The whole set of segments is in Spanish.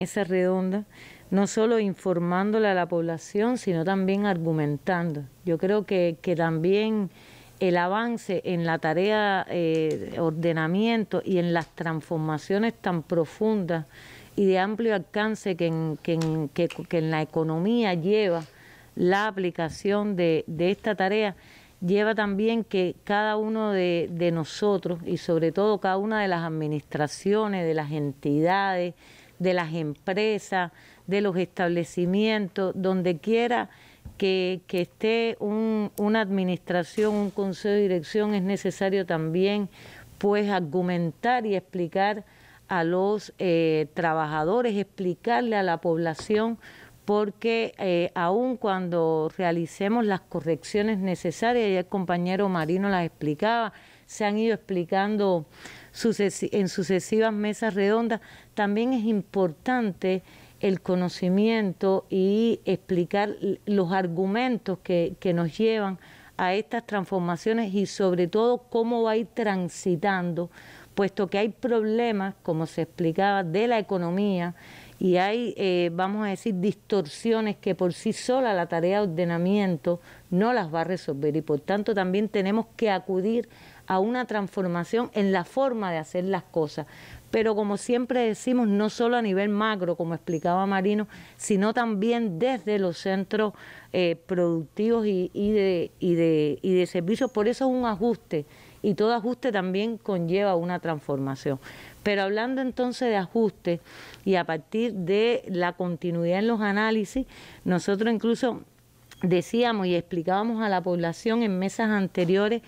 esa redonda, no solo informándole a la población, sino también argumentando. Yo creo que, también el avance en la tarea de eh, ordenamiento y en las transformaciones tan profundas y de amplio alcance que en, que en, la economía lleva la aplicación de, esta tarea, lleva también que cada uno de nosotros y sobre todo cada una de las administraciones, de las entidades, de las empresas, de los establecimientos, donde quiera que, que, esté una administración, un consejo de dirección, es necesario también pues argumentar y explicar a los eh, trabajadores, explicarle a la población, porque aún eh, aun cuando realicemos las correcciones necesarias, ya el compañero Marino las explicaba, se han ido explicando en sucesivas mesas redondas, también es importante el conocimiento y explicar los argumentos que, que nos llevan a estas transformaciones y sobre todo cómo va a ir transitando, puesto que hay problemas, como se explicaba, de la economía y hay, eh, vamos a decir, distorsiones que por sí sola la tarea de ordenamiento no las va a resolver y por tanto también tenemos que acudir a una transformación en la forma de hacer las cosas. Pero como siempre decimos, no solo a nivel macro, como explicaba Marino, sino también desde los centros eh, productivos y, de, de, y de servicios. Por eso es un ajuste y todo ajuste también conlleva una transformación. Pero hablando entonces de ajuste y a partir de la continuidad en los análisis, nosotros incluso decíamos y explicábamos a la población en mesas anteriores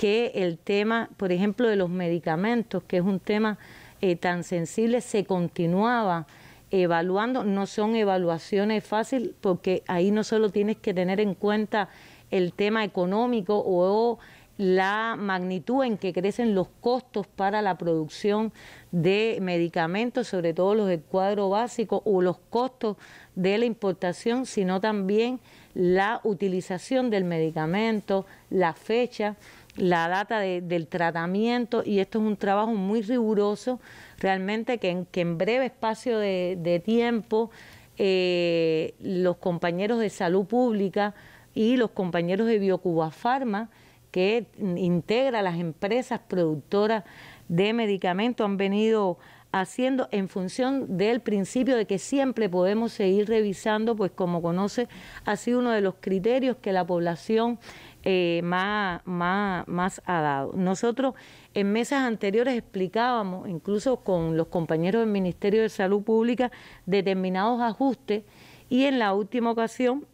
que el tema, por ejemplo, de los medicamentos, que es un tema eh, tan sensible, se continuaba evaluando. No son evaluaciones fáciles porque ahí no solo tienes que tener en cuenta el tema económico o la magnitud en que crecen los costos para la producción de medicamentos, sobre todo los del cuadro básico, o los costos de la importación, sino también la utilización del medicamento, la fecha la data del tratamiento y esto es un trabajo muy riguroso, realmente que en, breve espacio de, tiempo eh, los compañeros de salud pública y los compañeros de Biocuba Pharma, que integra las empresas productoras de medicamentos, han venido haciendo en función del principio de que siempre podemos seguir revisando, pues como conoce, ha sido uno de los criterios que la población eh, más, más, ha dado. Nosotros en mesas anteriores explicábamos, incluso con los compañeros del Ministerio de Salud Pública, determinados ajustes y en la última ocasión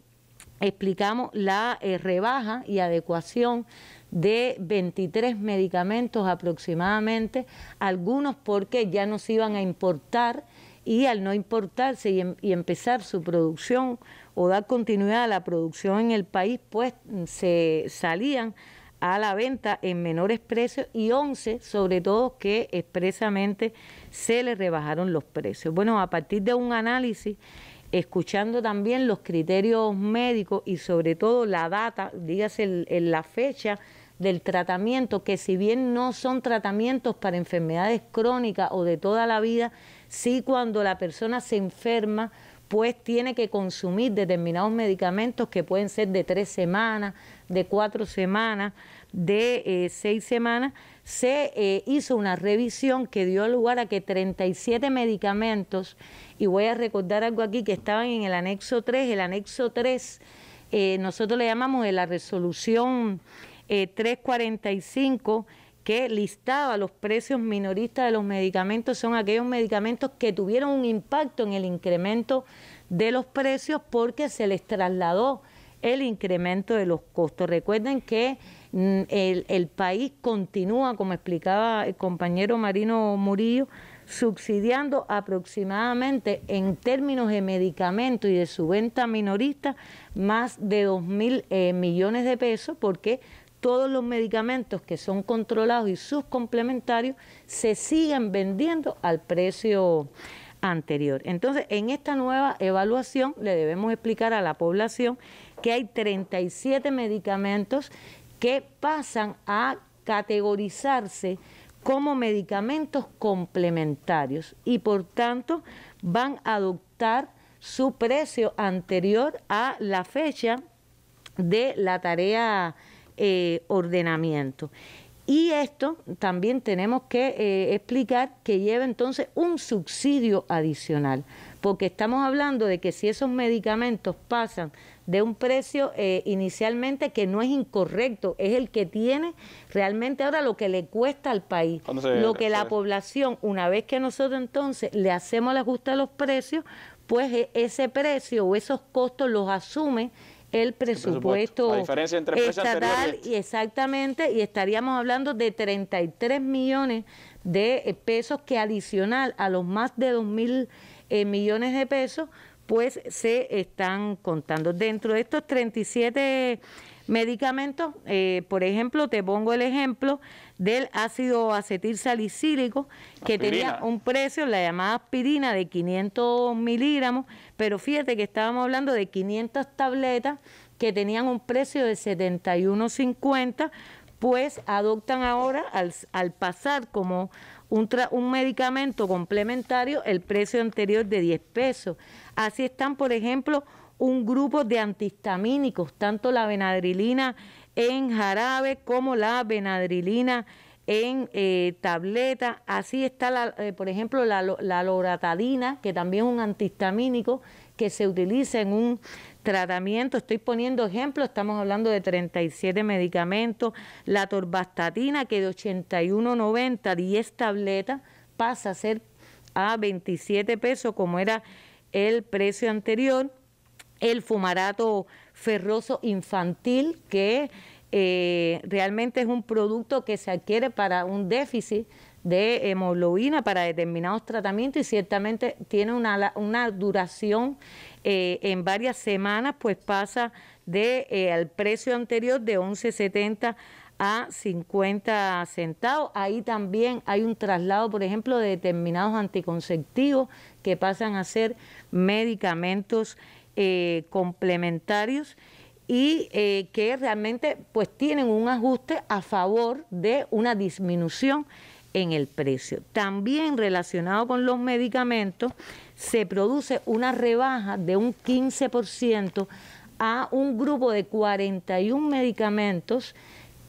explicamos la eh, rebaja y adecuación de 23 medicamentos aproximadamente, algunos porque ya nos iban a importar y al no importarse em, y, empezar su producción o dar continuidad a la producción en el país, pues mm, se salían a la venta en menores precios y 11, sobre todo, que expresamente se les rebajaron los precios. Bueno, a partir de un análisis, escuchando también los criterios médicos y sobre todo la data, dígase la fecha del tratamiento, que si bien no son tratamientos para enfermedades crónicas o de toda la vida, si cuando la persona se enferma, pues tiene que consumir determinados medicamentos que pueden ser de tres semanas, de cuatro semanas, de eh, seis semanas, se eh, hizo una revisión que dio lugar a que 37 medicamentos, y voy a recordar algo aquí que estaban en el anexo 3, el anexo 3 eh, nosotros le llamamos la resolución 345, que listaba los precios minoristas de los medicamentos, son aquellos medicamentos que tuvieron un impacto en el incremento de los precios porque se les trasladó el incremento de los costos. Recuerden que mm, el, país continúa, como explicaba el compañero Marino Murillo, subsidiando aproximadamente en términos de medicamentos y de su venta minorista más de 2.000 mil eh, millones de pesos porque todos los medicamentos que son controlados y sus complementarios se siguen vendiendo al precio anterior. Entonces, en esta nueva evaluación le debemos explicar a la población que hay 37 medicamentos que pasan a categorizarse como medicamentos complementarios y por tanto van a adoptar su precio anterior a la fecha de la tarea eh, ordenamiento. Y esto también tenemos que eh, explicar que lleva entonces un subsidio adicional, porque estamos hablando de que si esos medicamentos pasan de un precio eh, inicialmente que no es incorrecto, es el que tiene realmente ahora lo que le cuesta al país, lo que la población, una vez que nosotros entonces le hacemos el ajuste a los precios, pues ese precio o esos costos los asume el presupuesto, estatal y exactamente y estaríamos hablando de 33 millones de eh, pesos que adicional a los más de 2 mil eh, millones de pesos pues se están contando. Dentro de estos 37 medicamentos. Eh, por ejemplo, te pongo el ejemplo del ácido acetil salicílico, que tenía un precio, la llamada aspirina, de 500 miligramos, pero fíjate que estábamos hablando de 500 tabletas que tenían un precio de 71.50, pues adoptan ahora, al, pasar como un, un, medicamento complementario, el precio anterior de 10 pesos. Así están, por ejemplo, un grupo de antihistamínicos, tanto la venadrilina en jarabe como la benadrilina en eh, tableta. Así está, eh, por ejemplo, la, loratadina, que también es un antihistamínico que se utiliza en un tratamiento. Estoy poniendo ejemplos, estamos hablando de 37 medicamentos. La torbastatina, que de 81,90, 10 tabletas, pasa a ser a 27 pesos, como era el precio anterior el fumarato ferroso infantil, que eh, realmente es un producto que se adquiere para un déficit de hemoglobina para determinados tratamientos y ciertamente tiene una, duración eh, en varias semanas, pues pasa de eh, precio anterior de 11.70 a 50 centavos. Ahí también hay un traslado, por ejemplo, de determinados anticonceptivos que pasan a ser medicamentos eh, complementarios y eh, que realmente pues tienen un ajuste a favor de una disminución en el precio. También relacionado con los medicamentos, se produce una rebaja de un 15% a un grupo de 41 medicamentos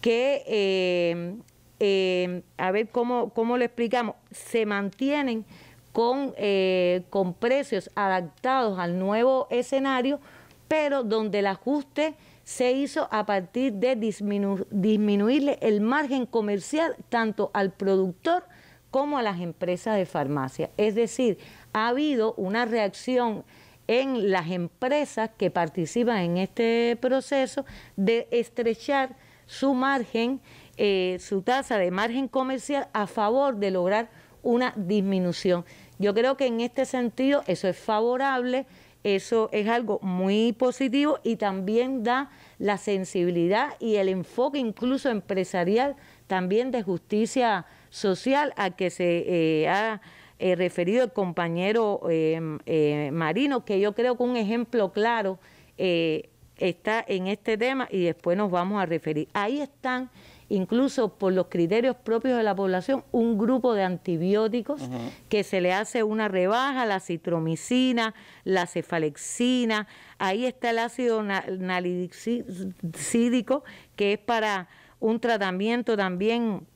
que, eh, a ver cómo, cómo lo explicamos, se mantienen con, eh, con precios adaptados al nuevo escenario, pero donde el ajuste se hizo a partir de disminuirle el margen comercial tanto al productor como a las empresas de farmacia. Es decir, ha habido una reacción en las empresas que participan en este proceso de estrechar su margen, eh, su tasa de margen comercial a favor de lograr una disminución. Yo creo que en este sentido eso es favorable, eso es algo muy positivo y también da la sensibilidad y el enfoque incluso empresarial también de justicia social a que se eh, ha eh, referido el compañero eh, Marino, que yo creo que un ejemplo claro está en este tema y después nos vamos a referir. Ahí están incluso por los criterios propios de la población, un grupo de antibióticos que se le hace una rebaja, la citromicina, la cefalexina, ahí está el ácido nalidicídico, que es para un tratamiento también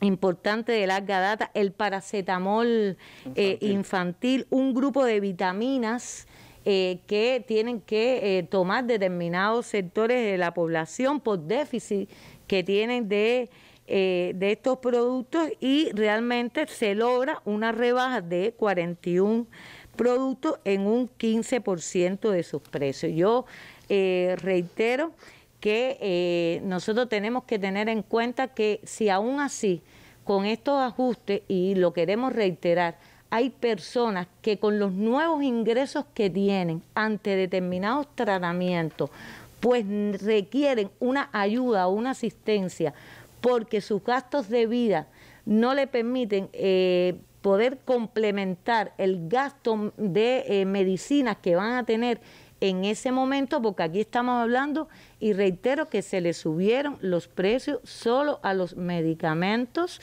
importante de larga data, el paracetamol eh, infantil, un grupo de vitaminas eh, que tienen que eh, tomar determinados sectores de la población por déficit que tienen de, eh, de estos productos y realmente se logra una rebaja de 41 productos en un 15% de sus precios. Yo eh, reitero que eh, nosotros tenemos que tener en cuenta que si aún así, con estos ajustes, y lo queremos reiterar, hay personas que con los nuevos ingresos que tienen ante determinados tratamientos pues requieren una ayuda una asistencia porque sus gastos de vida no le permiten eh, poder complementar el gasto de eh, medicinas que van a tener en ese momento, porque aquí estamos hablando y reitero que se le subieron los precios solo a los medicamentos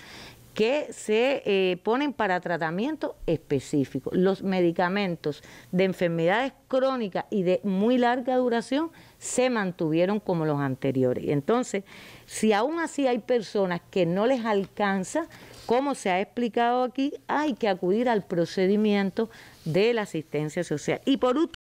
que se eh, ponen para tratamiento específico. Los medicamentos de enfermedades crónicas y de muy larga duración se mantuvieron como los anteriores. Entonces, si aún así hay personas que no les alcanza, como se ha explicado aquí, hay que acudir al procedimiento de la asistencia social. Y por último,